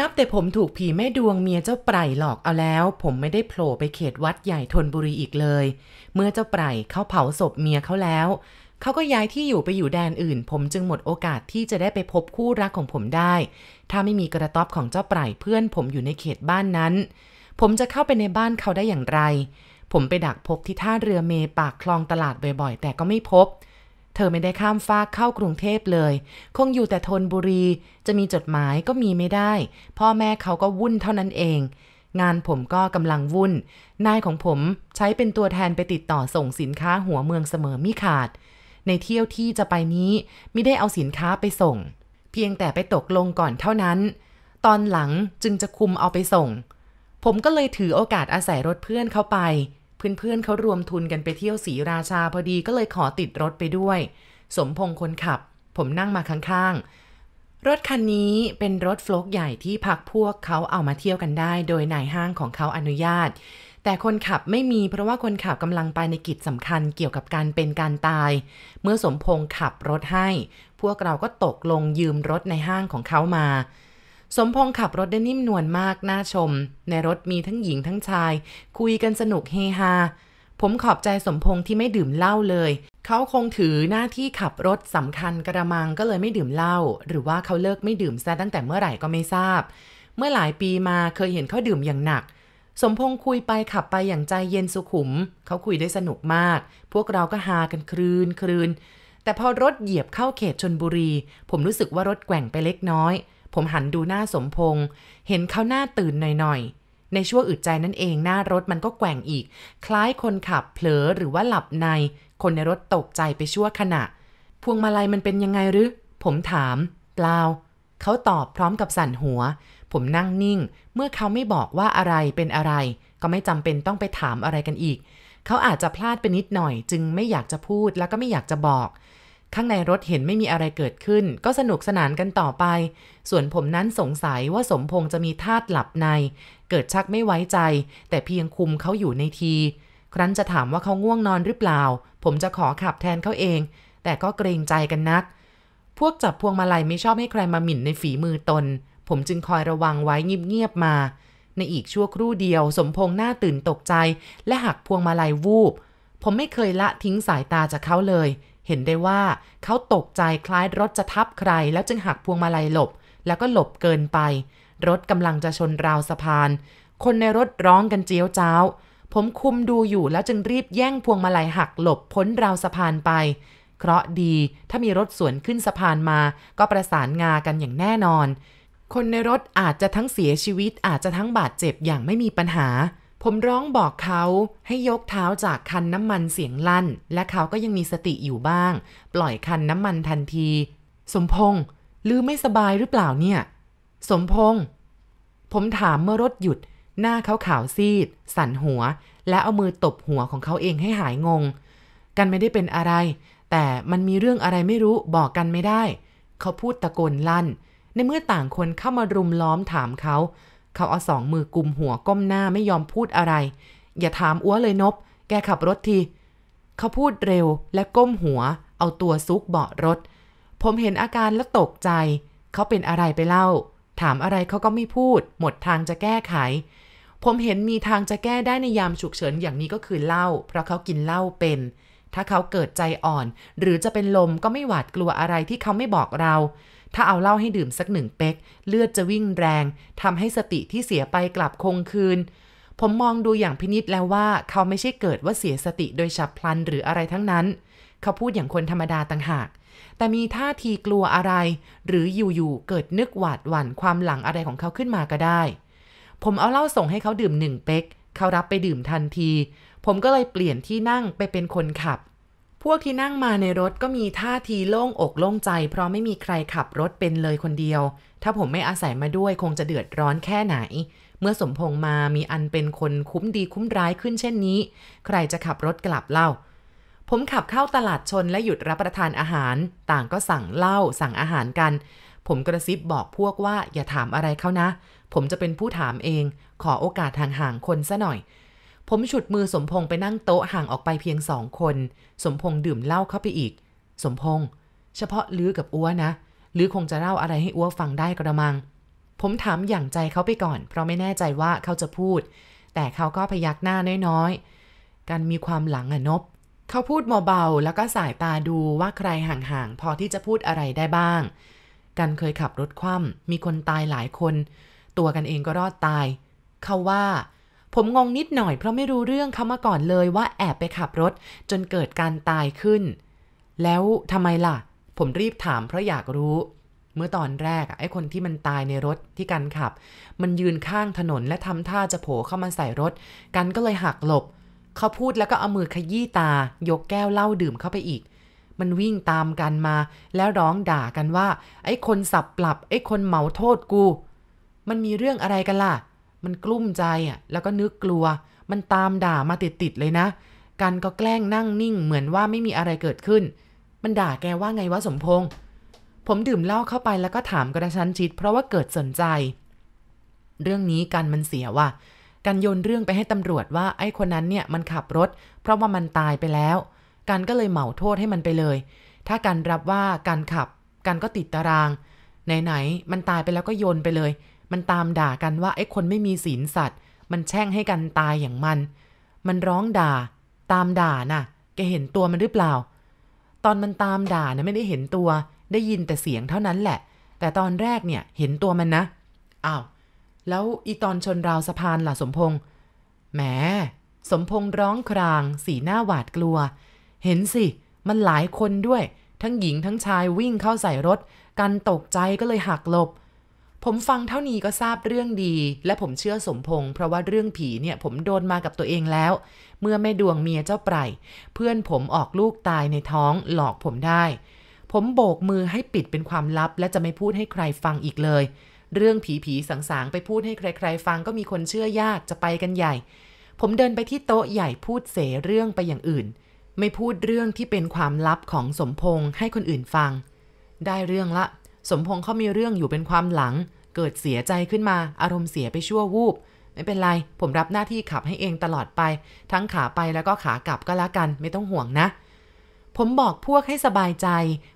นับแต่ผมถูกผีแม่ดวงเมียเจ้าไพรหลอกเอาแล้ว ผมไม่ได้โผล่ไปเขตวัดใหญ่ธนบุรีอีกเลย เมื่อเจ้าไพรเขาเผาศพเมียเขาแล้ว เขาก็ย้ายที่อยู่ไปอยู่แดนอื่น ผมจึงหมดโอกาสที่จะได้ไปพบคู่รักของผมได้ ถ้าไม่มีกระต๊อบของเจ้าไพรเพื่อนผมอยู่ในเขตบ้านนั้น ผมจะเข้าไปในบ้านเขาได้อย่างไรผมไปดักพบที่ท่าเรือเมปากคลองตลาดบ่อยๆ แต่ก็ไม่พบ เธอไม่ได้ข้ามฟากเข้ากรุงเทพเลย คงอยู่แต่ทนบุรีจะมีจดหมายก็มีไม่ได้ พ่อแม่เขาก็วุ่นเท่านั้นเอง งานผมก็กำลังวุ่นนายของผมใช้เป็นตัวแทนไปติดต่อส่งสินค้าหัวเมืองเสมอมิขาด ในเที่ยวที่จะไปนี้ไม่ได้เอาสินค้าไปส่ง เพียงแต่ไปตกลงก่อนเท่านั้น ตอนหลังจึงจะคุมเอาไปส่ง ผมก็เลยถือโอกาสอาศัยรถเพื่อนเข้าไปเพื่อนๆเขารวมทุนกันไปเที่ยวสีราชาพอดีก็เลยขอติดรถไปด้วย สมพงษ์คนขับผมนั่งมาข้างๆ รถคันนี้เป็นรถโฟลกใหญ่ที่พักพวกเขาเอามาเที่ยวกันได้โดยนายห้างของเขาอนุญาต แต่คนขับไม่มีเพราะว่าคนขับกำลังไปในกิจสำคัญเกี่ยวกับการเป็นการตาย เมื่อสมพงษ์ขับรถให้พวกเราก็ตกลงยืมรถในห้างของเขามาสมพงษ์ขับรถได้นิ่มนวลมากน่าชม ในรถมีทั้งหญิงทั้งชาย คุยกันสนุกเฮฮา ผมขอบใจสมพงษ์ที่ไม่ดื่มเหล้าเลย เขาคงถือหน้าที่ขับรถสำคัญกระมังก็เลยไม่ดื่มเหล้าหรือว่าเขาเลิกไม่ดื่มซะตั้งแต่เมื่อไหร่ก็ไม่ทราบ เมื่อหลายปีมาเคยเห็นเขาดื่มอย่างหนัก สมพงษ์คุยไปขับไปอย่างใจเย็นสุขุม เขาคุยได้สนุกมาก พวกเรา ก็ฮากันคลืนคลืนแต่พอรถเหยียบเข้าเขตชนบุรี ผมรู้สึกว่ารถแกว่งไปเล็กน้อยผมหันดูหน้าสมพงษ์ เห็นเขาหน้าตื่นหน่อยๆ ในชั่วอึดใจนั่นเอง หน้ารถมันก็แกว่งอีก คล้ายคนขับเผลอหรือว่าหลับใน คนในรถตกใจไปชั่วขณะ พวงมาลัยมันเป็นยังไงหรือผมถาม เปล่าเขาตอบพร้อมกับสั่นหัว ผมนั่งนิ่ง เมื่อเขาไม่บอกว่าอะไรเป็นอะไร ก็ไม่จำเป็นต้องไปถามอะไรกันอีก เขาอาจจะพลาดไปนิดหน่อยจึงไม่อยากจะพูดแล้วก็ไม่อยากจะบอกข้างในรถเห็นไม่มีอะไรเกิดขึ้น ก็สนุกสนานกันต่อไป ส่วนผมนั้นสงสัยว่าสมพงษ์จะมีธาตุหลับใน เกิดชักไม่ไว้ใจ แต่เพียงคุมเขาอยู่ในที ครั้นจะถามว่าเขาง่วงนอนหรือเปล่า ผมจะขอขับแทนเขาเอง แต่ก็เกรงใจกันนัก พวกจับพวงมาลัยไม่ชอบให้ใครมาหมิ่นในฝีมือตน ผมจึงคอยระวังไว้เงียบๆมา ในอีกชั่วครู่เดียว สมพงษ์หน้าตื่นตกใจ และหักพวงมาลัยวูบ ผมไม่เคยละทิ้งสายตาจากเขาเลยเห็นได้ว่าเขาตกใจคล้ายรถจะทับใคร แล้วจึงหักพวงมาลัยหลบแล้วก็หลบเกินไป รถกำลังจะชนราวสะพาน คนในรถร้องกันเจียวเจ้า ผมคุมดูอยู่แล้วจึงรีบแย่งพวงมาลัยหักหลบ พ้นราวสะพานไปเคราะดีถ้ามีรถสวนขึ้นสะพานมา ก็ประสานงากันอย่างแน่นอน คนในรถอาจจะทั้งเสียชีวิตอาจจะทั้งบาดเจ็บอย่างไม่มีปัญหาผมร้องบอกเขาให้ยกเท้าจากคันน้ำมันเสียงลั่นและเขาก็ยังมีสติอยู่บ้าง ปล่อยคันน้ำมันทันที สมพงษ์ลือไม่สบายหรือเปล่าเนี่ย สมพงษ์ผมถามเมื่อรถหยุด หน้าเขาขาวซีด สั่นหัว และเอามือตบหัวของเขาเองให้หายงง กันไม่ได้เป็นอะไร แต่มันมีเรื่องอะไรไม่รู้บอกกันไม่ได้ เขาพูดตะโกนลั่น ในเมื่อต่างคนเข้ามารุมล้อมถามเขาเขาเอาสองมือกุมหัวก้มหน้าไม่ยอมพูดอะไร อย่าถามอ้วเลยนบแกขับรถที เขาพูดเร็วและก้มหัวเอาตัวซุกเบาะรถ ผมเห็นอาการแล้วตกใจเขาเป็นอะไรไปเล่า ถามอะไรเขาก็ไม่พูดหมดทางจะแก้ไข ผมเห็นมีทางจะแก้ได้ในยามฉุกเฉินอย่างนี้ก็คือเหล้าเพราะเขากินเหล้าเป็น ถ้าเขาเกิดใจอ่อนหรือจะเป็นลมก็ไม่หวาดกลัวอะไรที่เขาไม่บอกเราถ้าเอาเหล้าให้ดื่มสักหนึ่งเป๊ก เลือดจะวิ่งแรงทำให้สติที่เสียไปกลับคงคืน ผมมองดูอย่างพินิษแล้วว่า เขาไม่ใช่เกิดว่าเสียสติโดยฉับพลันหรืออะไรทั้งนั้น เขาพูดอย่างคนธรรมดาต่างหาก แต่มีท่าทีกลัวอะไร หรืออยู่ๆเกิดนึกหวาดหวั่นความหลังอะไรของเขาขึ้นมาก็ได้ ผมเอาเหล้าส่งให้เขาดื่มหนึ่งเป๊ก เขารับไปดื่มทันที ผมก็เลยเปลี่ยนที่นั่งไปเป็นคนขับพวกที่นั่งมาในรถก็มีท่าทีโล่งอกโล่งใจ เพราะไม่มีใครขับรถเป็นเลยคนเดียว ถ้าผมไม่อาศัยมาด้วยคงจะเดือดร้อนแค่ไหน เมื่อสมพงษ์มามีอันเป็นคนคุ้มดีคุ้มร้ายขึ้นเช่นนี้ ใครจะขับรถกลับเล่า ผมขับเข้าตลาดชนและหยุดรับประทานอาหาร ต่างก็สั่งเหล้าสั่งอาหารกัน ผมกระซิบบอกพวกว่าอย่าถามอะไรเขานะ ผมจะเป็นผู้ถามเอง ขอโอกาสทางห่างคนซะหน่อยผมฉุดมือสมพงษ์ไปนั่งโต๊ะห่างออกไปเพียงสองคน สมพงษ์ดื่มเหล้าเข้าไปอีก สมพงษ์เฉพาะลือกับอ้วนะลือคงจะเล่าอะไรให้อ้วฟังได้กระมัง ผมถามอย่างใจเขาไปก่อน เพราะไม่แน่ใจว่าเขาจะพูด แต่เขาก็พยักหน้าน้อยๆกันมีความหลังอะนบเขาพูดเบาๆแล้วก็สายตาดูว่าใครห่างๆพอที่จะพูดอะไรได้บ้างกันเคยขับรถคว่ำมีคนตายหลายคน ตัวกันเองก็รอดตายเขาว่าผมงงนิดหน่อยเพราะไม่รู้เรื่องเขามาก่อนเลยว่าแอบไปขับรถ จนเกิดการตายขึ้น แล้วทำไมล่ะ ผมรีบถามเพราะอยากรู้ เมื่อตอนแรกไอ้คนที่มันตายในรถที่กันขับ มันยืนข้างถนนและทำท่าจะโผล่เข้ามาใส่รถ กันก็เลยหักหลบ เขาพูดแล้วก็เอามือขยี้ตา ยกแก้วเหล้าดื่มเข้าไปอีก มันวิ่งตามกันมาแล้วร้องด่ากันว่า ไอ้คนสับปรับ ไอ้คนเหมาโทษกู มันมีเรื่องอะไรกันล่ะมันกลุ้มใจอ่ะแล้วก็นึกกลัว มันตามด่ามาติดๆเลยนะ กันก็แกล้งนั่งนิ่งเหมือนว่าไม่มีอะไรเกิดขึ้น มันด่าแกว่าไงวะสมพงษ์ผมดื่มเหล้าเข้าไปแล้วก็ถามกระชั้นชิดเพราะว่าเกิดสนใจ เรื่องนี้กันมันเสียว่ะกันโยนเรื่องไปให้ตำรวจว่าไอ้คนนั้นเนี่ยมันขับรถ เพราะว่ามันตายไปแล้วกันก็เลยเหมาโทษให้มันไปเลย ถ้ากันรับว่าการขับกันก็ติดตารางไหนๆมันตายไปแล้วก็โยนไปเลยมันตามด่ากันว่า ไอ้คนไม่มีศีลสัตว์ มันแช่งให้กันตายอย่างมัน มันร้องด่า ตามด่านะ่ะแกเห็นตัวมันหรือเปล่า ตอนมันตามด่านะไม่ได้เห็นตัว ได้ยินแต่เสียงเท่านั้นแหละ แต่ตอนแรกเนี่ยเห็นตัวมันนะอ้าวแล้วอีตอนชนราวสะพานล่ะสมพงษ์แหม สมพงษ์ร้องครางสีหน้าหวาดกลัว เห็นสิ มันหลายคนด้วย ทั้งหญิงทั้งชายวิ่งเข้าใส่รถกันตกใจก็เลยหักหลบผมฟังเท่านี้ก็ทราบเรื่องดี และผมเชื่อสมพงษ์เพราะว่า เรื่องผีเนี่ยผมโดนมากับตัวเองแล้ว เมื่อแม่ดวงเมียเจ้าไพรเพื่อนผมออกลูกตายในท้องหลอกผมได้ ผมโบกมือให้ปิดเป็นความลับ และจะไม่พูดให้ใครฟังอีกเลย เรื่องผีผีสางไปพูดให้ใครใครฟังก็มีคนเชื่อยากจะไปกันใหญ่ ผมเดินไปที่โต๊ะใหญ่พูดเสเรื่องไปอย่างอื่น ไม่พูดเรื่องที่เป็นความลับของสมพงษ์ให้คนอื่นฟัง ได้เรื่องละสมพงษ์เขามีเรื่องอยู่เป็นความหลัง เกิดเสียใจขึ้นมา อารมณ์เสียไปชั่ววูบ ไม่เป็นไร ผมรับหน้าที่ขับให้เองตลอดไป ทั้งขาไปแล้วก็ขากลับก็แล้วกัน ไม่ต้องห่วงนะ ผมบอกพวกให้สบายใจ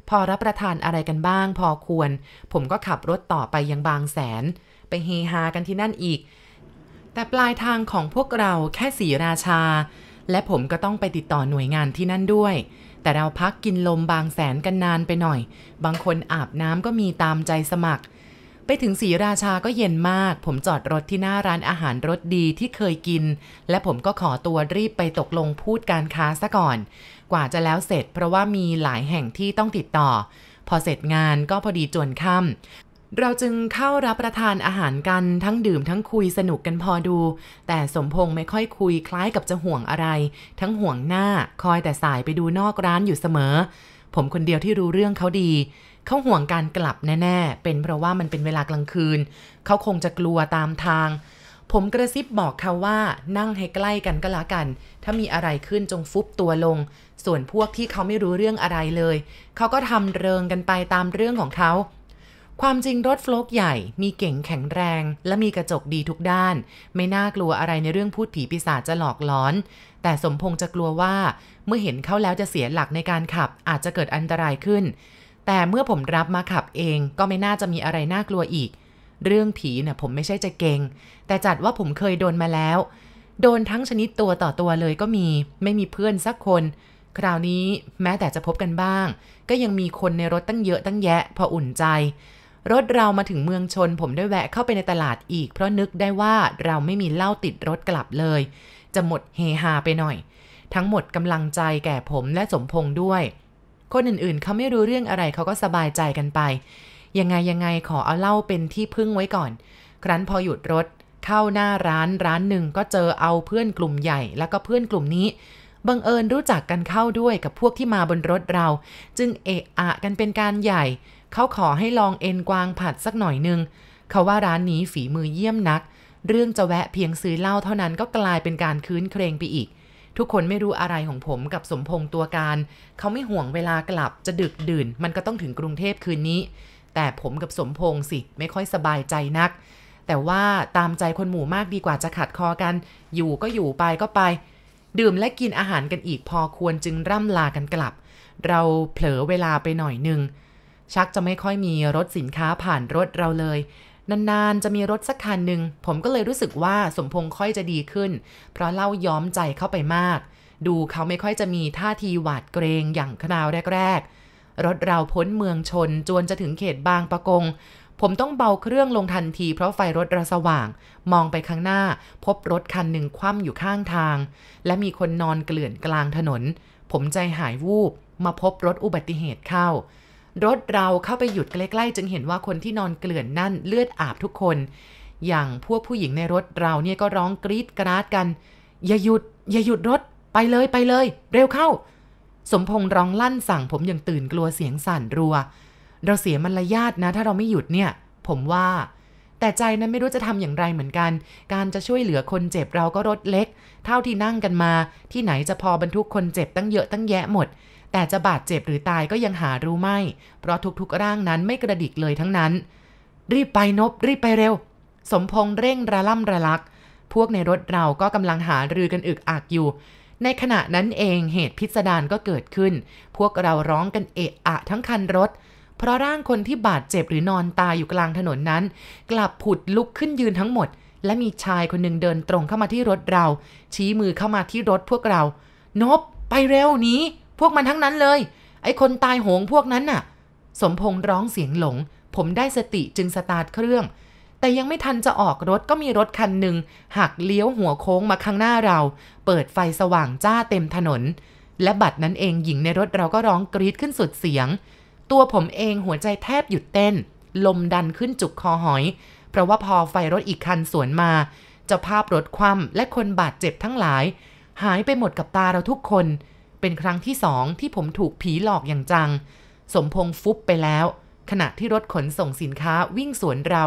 พอรับประทานอะไรกันบ้าง พอควร ผมก็ขับรถต่อไปยังบางแสนไปเฮฮากันที่นั่นอีก แต่ปลายทางของพวกเราแค่สีราชา และผมก็ต้องไปติดต่อหน่วยงานที่นั่นด้วยแต่เราพักกินลมบางแสนกันนานไปหน่อย บางคนอาบน้ำก็มีตามใจสมัคร ไปถึงสีราชาก็เย็นมาก ผมจอดรถที่หน้าร้านอาหารรสดีที่เคยกิน และผมก็ขอตัวรีบไปตกลงพูดการค้าซะก่อน กว่าจะแล้วเสร็จเพราะว่ามีหลายแห่งที่ต้องติดต่อ พอเสร็จงานก็พอดีจวนค่ำเราจึงเข้ารับประทานอาหารกันทั้งดื่มทั้งคุยสนุกกันพอดู แต่สมพงษ์ไม่ค่อยคุยคล้ายกับจะห่วงอะไร ทั้งห่วงหน้าคอยแต่สายไปดูนอกร้านอยู่เสมอ ผมคนเดียวที่รู้เรื่องเขาดี เขาห่วงการกลับแน่ๆเป็นเพราะว่ามันเป็นเวลากลางคืน เขาคงจะกลัวตามทาง ผมกระซิบบอกเขาว่า นั่งให้ใกล้กันก็แล้วกัน ถ้ามีอะไรขึ้นจงฟุบตัวลง ส่วนพวกที่เขาไม่รู้เรื่องอะไรเลยเขาก็ทำเริงกันไปตามเรื่องของเขาความจริงรถโฟลกใหญ่มีเก่งแข็งแรง และมีกระจกดีทุกด้าน ไม่น่ากลัวอะไรในเรื่องพูดผีปีศาจจะหลอกหลอน แต่สมพงษ์จะกลัวว่า เมื่อเห็นเขาแล้วจะเสียหลักในการขับ อาจจะเกิดอันตรายขึ้น แต่เมื่อผมรับมาขับเอง ก็ไม่น่าจะมีอะไรน่ากลัวอีก เรื่องผีนะ่ะผมไม่ใช่จะเก่ง แต่จัดว่าผมเคยโดนมาแล้ว โดนทั้งชนิดตัวต่อตัวเลยก็มีไม่มีเพื่อนสักคน คราวนี้แม้แต่จะพบกันบ้าง ก็ยังมีคนในรถตั้งเยอะตั้งแยะพออุ่นใจรถเรามาถึงเมืองชนผมได้แวะเข้าไปในตลาดอีก เพราะนึกได้ว่าเราไม่มีเหล้าติดรถกลับเลย จะหมดเฮฮาไปหน่อย ทั้งหมดกำลังใจแก่ผมและสมพงษ์ด้วย คนอื่นๆ เขาไม่รู้เรื่องอะไรเขาก็สบายใจกันไป ยังไงยังไงขอเอาเหล้าเป็นที่พึ่งไว้ก่อน ครั้นพอหยุดรถ เข้าหน้าร้านร้านหนึ่งก็เจอเอาเพื่อนกลุ่มใหญ่ แล้วก็เพื่อนกลุ่มนี้บังเอิญรู้จักกันเข้าด้วยกับพวกที่มาบนรถเรา จึงเอะอะกันเป็นการใหญ่ เขาขอให้ลองเอ็นกวางผัดสักหน่อยนึง เขาว่าร้านนี้ฝีมือเยี่ยมนัก เรื่องจะแวะเพียงซื้อเหล้าเท่านั้นก็กลายเป็นการคืนเครงไปอีก ทุกคนไม่รู้อะไรของผมกับสมพงษ์ตัวการ เขาไม่ห่วงเวลากลับจะดึกดื่นมันก็ต้องถึงกรุงเทพคืนนี้ แต่ผมกับสมพงษ์สิไม่ค่อยสบายใจนัก แต่ว่าตามใจคนหมู่มากดีกว่าจะขัดคอกัน อยู่ก็อยู่ไปก็ไปดื่มและกินอาหารกันอีกพอควรจึงร่ำลากันกลับ เราเผลอเวลาไปหน่อยหนึ่ง ชักจะไม่ค่อยมีรถสินค้าผ่านรถเราเลย นานๆจะมีรถสักคันหนึ่งผมก็เลยรู้สึกว่าสมพงษ์ค่อยจะดีขึ้น เพราะเล่าย้อมใจเข้าไปมาก ดูเขาไม่ค่อยจะมีท่าทีหวาดเกรงอย่างคราวแรกๆ รถเราพ้นเมืองชนจวนจะถึงเขตบางปะกงผมต้องเบาเครื่องลงทันที เพราะไฟรถระสว่าง มองไปข้างหน้า พบรถคันหนึ่งคว่ำอยู่ข้างทาง และมีคนนอนเกลื่อนกลางถนน ผมใจหายวูบ มาพบรถอุบัติเหตุเข้า รถเราเข้าไปหยุดใกล้ๆจึงเห็นว่าคนที่นอนเกลื่อนนั่นเลือดอาบทุกคน อย่างพวกผู้หญิงในรถเราเนี่ยก็ร้องกรีดกราดกัน อย่าหยุดอย่าหยุดรถไปเลยไปเลย เร็วเข้า สมพงษ์ร้องลั่นสั่งผมยังตื่นกลัวเสียงสั่นรัวเราเสียมารยาทนะถ้าเราไม่หยุดเนี่ย ผมว่า แต่ใจนั้นไม่รู้จะทำอย่างไรเหมือนกัน การจะช่วยเหลือคนเจ็บเราก็รถเล็ก เท่าที่นั่งกันมา ที่ไหนจะพอบรรทุกคนเจ็บตั้งเยอะตั้งแยะหมด แต่จะบาดเจ็บหรือตายก็ยังหารู้ไม่ เพราะทุกๆร่างนั้นไม่กระดิกเลยทั้งนั้น รีบไปนบ รีบไปเร็ว สมพงษ์เร่งระล่ำระลักพวกในรถเราก็กำลังหารือกันอึกอักอยู่ ในขณะนั้นเองเหตุพิสดารก็เกิดขึ้น พวกเราร้องกันเอะอะทั้งคันรถเพราะร่างคนที่บาดเจ็บหรือนอนตายอยู่กลางถนนนั้น กลับผุดลุกขึ้นยืนทั้งหมด และมีชายคนหนึ่งเดินตรงเข้ามาที่รถเรา ชี้มือเข้ามาที่รถพวกเรานบไปเร็วนี้ พวกมันทั้งนั้นเลย ไอ้คนตายโหงพวกนั้นน่ะ สมพงษ์ร้องเสียงหลงผมได้สติจึงสตาร์ทเครื่อง แต่ยังไม่ทันจะออกรถก็มีรถคันหนึ่งหักเลี้ยวหัวโค้งมาข้างหน้าเรา เปิดไฟสว่างจ้าเต็มถนน และบัดนั้นเองหญิงในรถเราก็ร้องกรีดขึ้นสุดเสียงตัวผมเองหัวใจแทบหยุดเต้น ลมดันขึ้นจุกคอหอย เพราะว่าพอไฟรถอีกคันสวนมา จะภาพรถคว่ำและคนบาดเจ็บทั้งหลาย หายไปหมดกับตาเราทุกคน เป็นครั้งที่สองที่ผมถูกผีหลอกอย่างจัง สมพงษ์ฟุบไปแล้ว ขณะที่รถขนส่งสินค้าวิ่งสวนเรา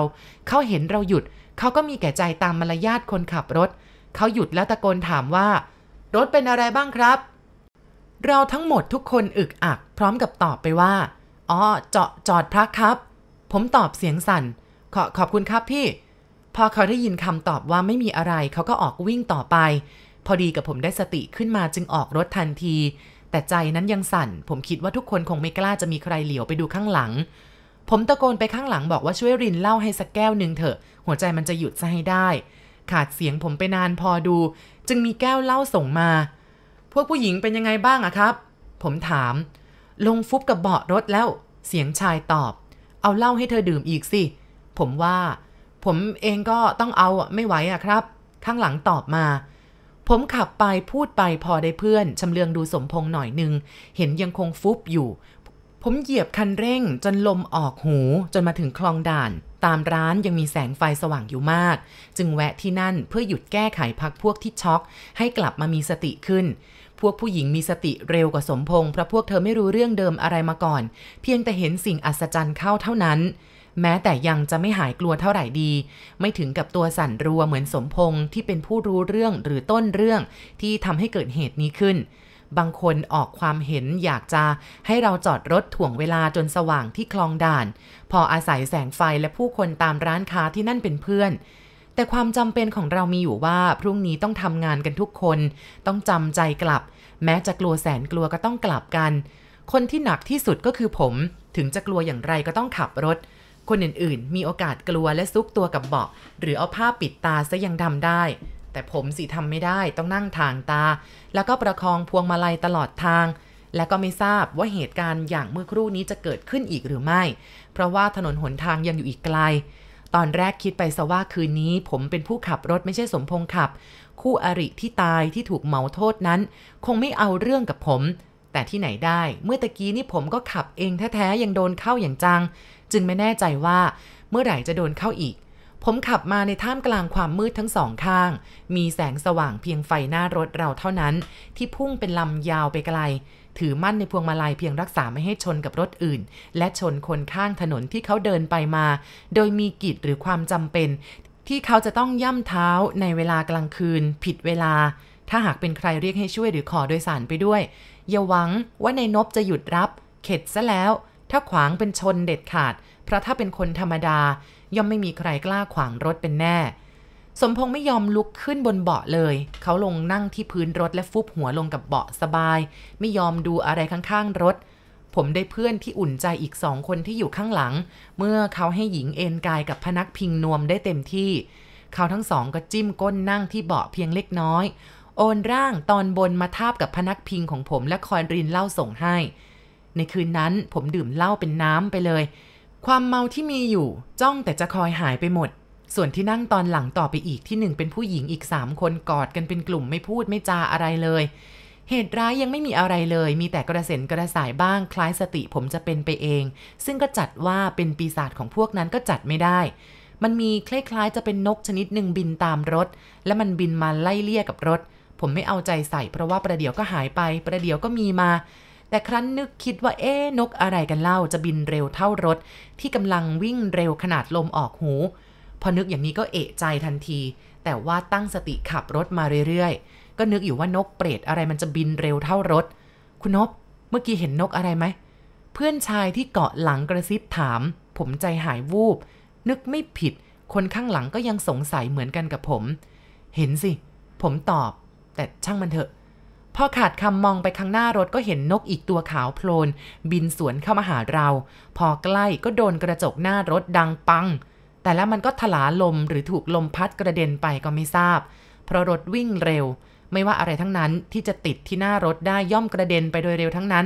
เขาเห็นเราหยุด เขาก็มีแก่ใจตามมารยาทคนขับรถเขาหยุดแล้วตะโกนถามว่า รถเป็นอะไรบ้างครับ เราทั้งหมดทุกคนอึกอัก พร้อมกับตอบไปว่าอ๋อจอดจอดพระครับ ผมตอบเสียงสั่นขอขอบคุณครับพี่ พอเขาได้ยินคำตอบว่าไม่มีอะไร เขาก็ออกวิ่งต่อไป พอดีกับผมได้สติขึ้นมาจึงออกรถทันที แต่ใจนั้นยังสั่นผมคิดว่าทุกคนคงไม่กล้าจะมีใครเหลียวไปดูข้างหลัง ผมตะโกนไปข้างหลังบอกว่าช่วยรินเล่าให้สักแก้วหนึ่งเถอะหัวใจมันจะหยุดซะให้ได้ ขาดเสียงผมไปนานพอดู จึงมีแก้วเล่าส่งมา พวกผู้หญิงเป็นยังไงบ้างอะครับ ผมถามลงฟุบกับเบาะรถแล้วเสียงชายตอบเอาเหล้าให้เธอดื่มอีกสิ ผมว่า ผมเองก็ต้องเอาไม่ไหวอะครับข้างหลังตอบมา ผมขับไปพูดไปพอได้เพื่อน ชำเลืองดูสมพง์หน่อยนึง เห็นยังคงฟุบอยู่ ผมเหยียบคันเร่งจนลมออกหูจนมาถึงคลองด่านตามร้านยังมีแสงไฟสว่างอยู่มาก จึงแวะที่นั่นเพื่อหยุดแก้ไขพักพวกที่ช็อก ให้กลับมามีสติขึ้นพวกผู้หญิงมีสติเร็วกว่าสมพงษ์เพราะพวกเธอไม่รู้เรื่องเดิมอะไรมาก่อน เพียงแต่เห็นสิ่งอัศจรรย์เข้าเท่านั้น แม้แต่ยังจะไม่หายกลัวเท่าไหร่ดี ไม่ถึงกับตัวสั่นรัวเหมือนสมพงษ์ที่เป็นผู้รู้เรื่องหรือต้นเรื่องที่ทำให้เกิดเหตุนี้ขึ้น บางคนออกความเห็นอยากจะให้เราจอดรถถ่วงเวลาจนสว่างที่คลองด่าน พออาศัยแสงไฟและผู้คนตามร้านค้าที่นั่นเป็นเพื่อนแต่ความจำเป็นของเรามีอยู่ว่า พรุ่งนี้ต้องทำงานกันทุกคน ต้องจำใจกลับ แม้จะกลัวแสนกลัวก็ต้องกลับกัน คนที่หนักที่สุดก็คือผม ถึงจะกลัวอย่างไรก็ต้องขับรถ คนอื่นๆ มีโอกาสกลัวและซุกตัวกับเบาะหรือเอาผ้าปิดตาซะยังทำได้ แต่ผมสิทำไม่ได้ต้องนั่งทางตา แล้วก็ประคองพวงมาลัยตลอดทาง และก็ไม่ทราบว่าเหตุการณ์อย่างเมื่อครู่นี้จะเกิดขึ้นอีกหรือไม่ เพราะว่าถนนหนทางยังอยู่อีกไกลตอนแรกคิดไปซะว่าคืนนี้ผมเป็นผู้ขับรถไม่ใช่สมพงษ์ขับ คู่อริที่ตายที่ถูกเหมาโทษนั้น คงไม่เอาเรื่องกับผม แต่ที่ไหนได้ เมื่อตะกี้นี่ผมก็ขับเองแท้ๆยังโดนเข้าอย่างจัง จึงไม่แน่ใจว่าเมื่อไหร่จะโดนเข้าอีก ผมขับมาในท่ามกลางความมืดทั้งสองข้าง มีแสงสว่างเพียงไฟหน้ารถเราเท่านั้น ที่พุ่งเป็นลำยาวไปไกลถือมั่นในพวงมาลัยเพียงรักษาไม่ให้ชนกับรถอื่น และชนคนข้างถนนที่เขาเดินไปมา โดยมีกิจหรือความจำเป็น ที่เขาจะต้องย่ำเท้าในเวลากลางคืนผิดเวลา ถ้าหากเป็นใครเรียกให้ช่วยหรือขอโดยสารไปด้วย อย่าหวังว่าในนบจะหยุดรับ เข็ดซะแล้ว ถ้าขวางเป็นชนเด็ดขาด เพราะถ้าเป็นคนธรรมดา ย่อมไม่มีใครกล้าขวางรถเป็นแน่สมพงษ์ไม่ยอมลุกขึ้นบนเบาะเลย เขาลงนั่งที่พื้นรถและฟุบหัวลงกับเบาะสบาย ไม่ยอมดูอะไรข้างๆรถ ผมได้เพื่อนที่อุ่นใจอีกสองคนที่อยู่ข้างหลัง เมื่อเขาให้หญิงเอ็นกายกับพนักพิงนวมได้เต็มที่ เขาทั้งสองก็จิ้มก้นนั่งที่เบาะเพียงเล็กน้อย โอนร่างตอนบนมาทาบกับพนักพิงของผมและคอยรินเหล้าส่งให้ ในคืนนั้นผมดื่มเหล้าเป็นน้ำไปเลย ความเมาที่มีอยู่ จ้องแต่จะคอยหายไปหมดส่วนที่นั่งตอนหลังต่อไปอีกที่หนึ่งเป็นผู้หญิงอีกสามคนกอดกันเป็นกลุ่มไม่พูดไม่จาอะไรเลย เหตุร้ายยังไม่มีอะไรเลย มีแต่กระเซ็นกระสายบ้างคล้ายสติผมจะเป็นไปเอง ซึ่งก็จัดว่าเป็นปีศาจของพวกนั้นก็จัดไม่ได้ มันมีคล้ายๆจะเป็นนกชนิดหนึ่งบินตามรถและมันบินมาไล่เลี่ยกับรถ ผมไม่เอาใจใส่เพราะว่าประเดี๋ยวก็หายไป ประเดี๋ยวก็มีมา แต่ครั้นนึกคิดว่าเอ๊นกอะไรกันเล่าจะบินเร็วเท่ารถ ที่กำลังวิ่งเร็วขนาดลมออกหูพอนึกอย่างนี้ก็เอะใจทันที แต่ว่าตั้งสติขับรถมาเรื่อยๆ ก็นึกอยู่ว่านกเปรตอะไรมันจะบินเร็วเท่ารถ คุณนบเมื่อกี้เห็นนกอะไรไหม เพื่อนชายที่เกาะหลังกระซิบถาม ผมใจหายวูบ นึกไม่ผิด คนข้างหลังก็ยังสงสัยเหมือนกันกับผม เห็นสิ ผมตอบ แต่ช่างมันเถอะ พอขาดคำมองไปข้างหน้ารถก็เห็นนกอีกตัวขาวโพลนบินสวนเข้ามาหาเรา พอใกล้ก็โดนกระจกหน้ารถดังปังแต่แล้วมันก็ถลาลมหรือถูกลมพัดกระเด็นไปก็ไม่ทราบ เพราะรถวิ่งเร็ว ไม่ว่าอะไรทั้งนั้นที่จะติดที่หน้ารถได้ย่อมกระเด็นไปโดยเร็วทั้งนั้น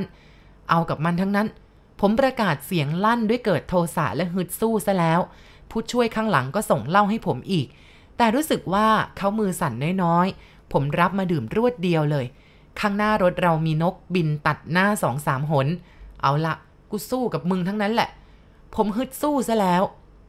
เอากับมันทั้งนั้น ผมประกาศเสียงลั่นด้วยเกิดโทสะและฮึดสู้ซะแล้ว ผู้ช่วยข้างหลังก็ส่งเล่าให้ผมอีก แต่รู้สึกว่าเขามือสั่นน้อยๆ ผมรับมาดื่มรวดเดียวเลย ข้างหน้ารถเรามีนกบินตัดหน้าสองสามหน เอาละกูสู้กับมึงทั้งนั้นแหละ ผมฮึดสู้ซะแล้ว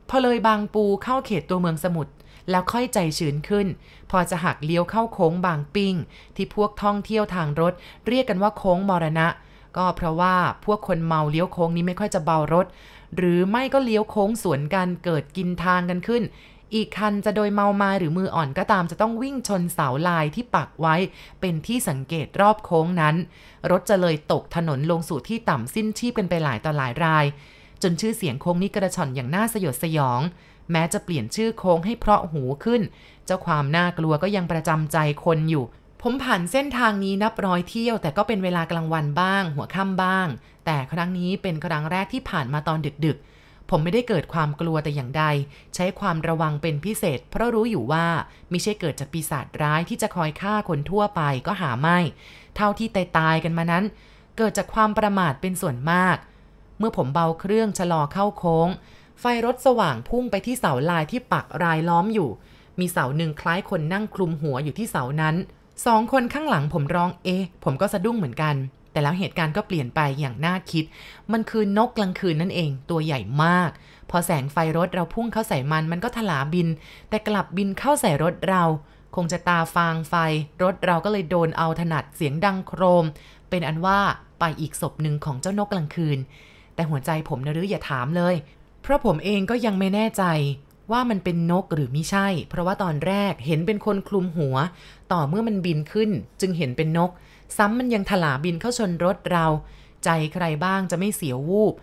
พอเลยบางปูเข้าเขตตัวเมืองสมุทรแล้วค่อยใจชื้นขึ้น พอจะหักเลี้ยวเข้าโค้งบางปิง ที่พวกท่องเที่ยวทางรถ เรียกกันว่าโค้งมรณะ ก็เพราะว่าพวกคนเมาเลี้ยวโค้งนี้ไม่ค่อยจะเบารถ หรือไม่ก็เลี้ยวโค้งสวนกันเกิดกินทางกันขึ้น อีกคันจะโดยเมามาหรือมืออ่อนก็ตามจะต้องวิ่งชนเสาลายที่ปักไว้เป็นที่สังเกตรอบโค้งนั้น รถจะเลยตกถนนลงสู่ที่ต่ำสิ้นชีพกันไปหลายต่อหลายรายจนชื่อเสียงโค้งนี้กระชอนอย่างน่าสยดสยอง แม้จะเปลี่ยนชื่อโค้งให้เพราะหูขึ้น เจ้าความน่ากลัวก็ยังประจำใจคนอยู่ ผมผ่านเส้นทางนี้นับร้อยเที่ยวแต่ก็เป็นเวลากลางวันบ้าง หัวค่ำบ้าง แต่ครั้งนี้เป็นครั้งแรกที่ผ่านมาตอนดึกๆ ผมไม่ได้เกิดความกลัวแต่อย่างใด ใช้ความระวังเป็นพิเศษ เพราะรู้อยู่ว่าไม่ใช่เกิดจากปีศาจร้ายที่จะคอยฆ่าคนทั่วไป ก็หาไม่ เท่าที่ตายๆกันมานั้น เกิดจากความประมาทเป็นส่วนมากเมื่อผมเบาเครื่องชะลอเข้าโค้ง ไฟรถสว่างพุ่งไปที่เสาลายที่ปักรายล้อมอยู่ มีเสาหนึ่งคล้ายคนนั่งคลุมหัวอยู่ที่เสานั้น สองคนข้างหลังผมร้องเอ๊ผมก็สะดุ้งเหมือนกัน แต่แล้วเหตุการณ์ก็เปลี่ยนไปอย่างน่าคิด มันคือนกกลางคืนนั่นเองตัวใหญ่มาก พอแสงไฟรถเราพุ่งเข้าใส่มันมันก็ถลาบิน แต่กลับบินเข้าใส่รถเรา คงจะตาฟางไฟรถเราก็เลยโดนเอาถนัดเสียงดังโครม เป็นอันว่าไปอีกศพหนึ่งของเจ้านกกลางคืนแต่หัวใจผมนะหรืออย่าถามเลย เพราะผมเองก็ยังไม่แน่ใจ ว่ามันเป็นนกหรือไม่ใช่ เพราะว่าตอนแรกเห็นเป็นคนคลุมหัว ต่อเมื่อมันบินขึ้นจึงเห็นเป็นนก ซ้ำมันยังถลาบินเข้าชนรถเรา ใจใครบ้างจะไม่เสียวูบ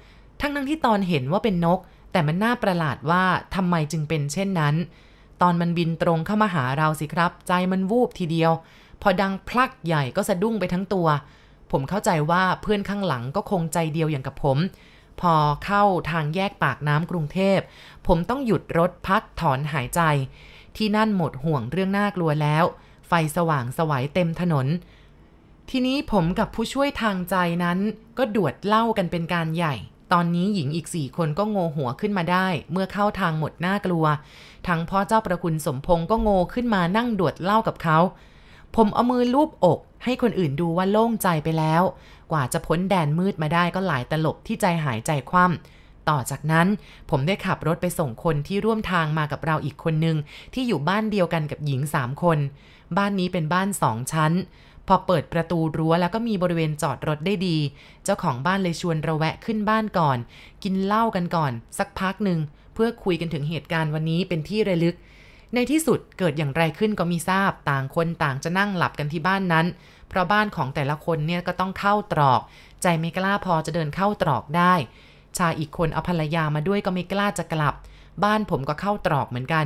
ทั้งทั้งที่ตอนเห็นว่าเป็นนก แต่มันน่าประหลาดว่าทำไมจึงเป็นเช่นนั้น ตอนมันบินตรงเข้ามาหาเราสิครับ ใจมันวูบทีเดียว พอดังพลักใหญ่ก็สะดุ้งไปทั้งตัวผมเข้าใจว่าเพื่อนข้างหลังก็คงใจเดียวอย่างกับผม พอเข้าทางแยกปากน้ำกรุงเทพ ผมต้องหยุดรถพักถอนหายใจ ที่นั่นหมดห่วงเรื่องน่ากลัวแล้ว ไฟสว่างสวัยเต็มถนน ทีนี้ผมกับผู้ช่วยทางใจนั้น ก็ดวดเล่ากันเป็นการใหญ่ ตอนนี้หญิงอีกสี่คนก็โงหัวขึ้นมาได้ เมื่อเข้าทางหมดน่ากลัว ทั้งพ่อเจ้าประคุณสมพงศ์ก็โงขึ้นมานั่งดวดเล่ากับเขาผมเอามือลูบอกให้คนอื่นดูว่าโล่งใจไปแล้ว กว่าจะพ้นแดนมืดมาได้ก็หลายตลบที่ใจหายใจคว่ำต่อจากนั้นผมได้ขับรถไปส่งคนที่ร่วมทางมากับเราอีกคนนึงที่อยู่บ้านเดียวกันกับหญิงสามคน บ้านนี้เป็นบ้านสองชั้น พอเปิดประตูรั้วแล้วก็มีบริเวณจอดรถได้ดี เจ้าของบ้านเลยชวนเราแวะขึ้นบ้านก่อน กินเหล้ากันก่อนสักพักหนึ่งเพื่อคุยกันถึงเหตุการณ์วันนี้เป็นที่ระลึกในที่สุดเกิดอย่างไรขึ้นก็มีทราบ ต่างคนต่างจะนั่งหลับกันที่บ้านนั้น เพราะบ้านของแต่ละคนเนี่ยก็ต้องเข้าตรอก ใจไม่กล้าพอจะเดินเข้าตรอกได้ ชายอีกคนเอาภรรยามาด้วยก็ไม่กล้าจะกลับ บ้านผมก็เข้าตรอกเหมือนกัน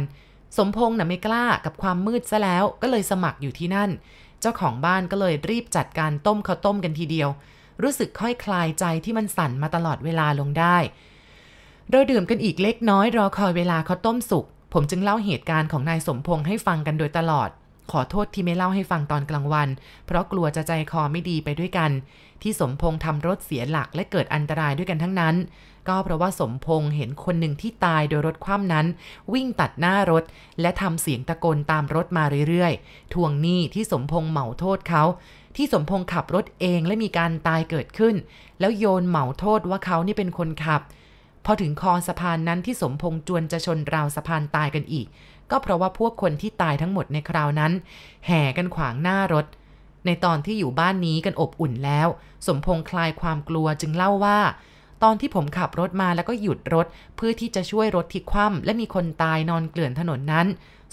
สมพงษ์นะ่ะไม่กล้ากับความมืดซะแล้ว ก็เลยสมัครอยู่ที่นั่น เจ้าของบ้านก็เลยรีบจัดการต้มข้าวต้มกันทีเดียว รู้สึกค่อยคลายใจที่มันสั่นมาตลอดเวลาลงได้โดยดื่มกันอีกเล็กน้อย รอคอยเวลาข้าวต้มสุกผมจึงเล่าเหตุการณ์ของนาย สมพงษ์ให้ฟังกันโดยตลอด ขอโทษที่ไม่เล่าให้ฟังตอนกลางวัน เพราะกลัวจะใจคอไม่ดีไปด้วยกัน ที่สมพงษ์ทำรถเสียหลักและเกิดอันตรายด้วยกันทั้งนั้น ก็เพราะว่าสมพงษ์เห็นคนหนึ่งที่ตายโดยรถคว่ำนั้น วิ่งตัดหน้ารถและทำเสียงตะโกนตามรถมาเรื่อยๆ ทวงหนี้ที่สมพงษ์เหมาโทษเขา ที่สมพงษ์ขับรถเองและมีการตายเกิดขึ้น แล้วโยนเหมาโทษว่าเขานี่เป็นคนขับพอถึงคอสะพานนั้นที่สมพงษ์จวนจะชนราวสะพานตายกันอีก ก็เพราะว่าพวกคนที่ตายทั้งหมดในคราวนั้น แห่กันขวางหน้ารถ ในตอนที่อยู่บ้านนี้กันอบอุ่นแล้ว สมพงษ์คลายความกลัวจึงเล่าว่า ตอนที่ผมขับรถมาแล้วก็หยุดรถ เพื่อที่จะช่วยรถที่คว่ำและมีคนตายนอนเกลื่อนถนนนั้น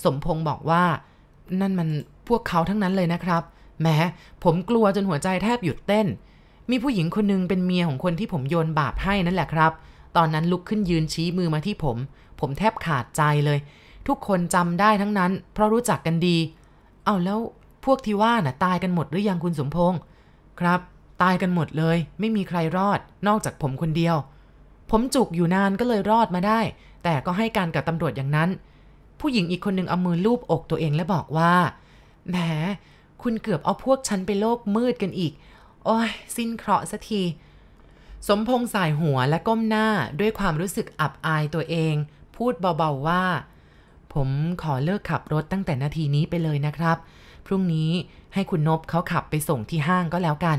สมพงษ์บอกว่านั่นมันพวกเขาทั้งนั้นเลยนะครับแม้ผมกลัวจนหัวใจแทบหยุดเต้น มีผู้หญิงคนนึงเป็นเมียของคนที่ผมโยนบาปให้นั่นแหละครับตอนนั้นลุกขึ้นยืนชี้มือมาที่ผม ผมแทบขาดใจเลย ทุกคนจำได้ทั้งนั้น เพราะรู้จักกันดี เอาแล้วพวกที่ว่านะ่ะตายกันหมดหรือยังคุณสมพงศ์ครับ ตายกันหมดเลย ไม่มีใครรอด นอกจากผมคนเดียว ผมจุกอยู่นานก็เลยรอดมาได้ แต่ก็ให้การกับตำรวจอย่างนั้น ผู้หญิงอีกคนนึงเอามือลูบอกตัวเองและบอกว่าแหมคุณเกือบเอาพวกฉันไปโลกมืดกันอีกโอ้ยสิ้นเคราะห์สักทีสมพงษ์สายหัวและก้มหน้าด้วยความรู้สึกอับอายตัวเอง พูดเบาๆว่า ผมขอเลิกขับรถตั้งแต่นาทีนี้ไปเลยนะครับ พรุ่งนี้ให้คุณนบเขาขับไปส่งที่ห้างก็แล้วกัน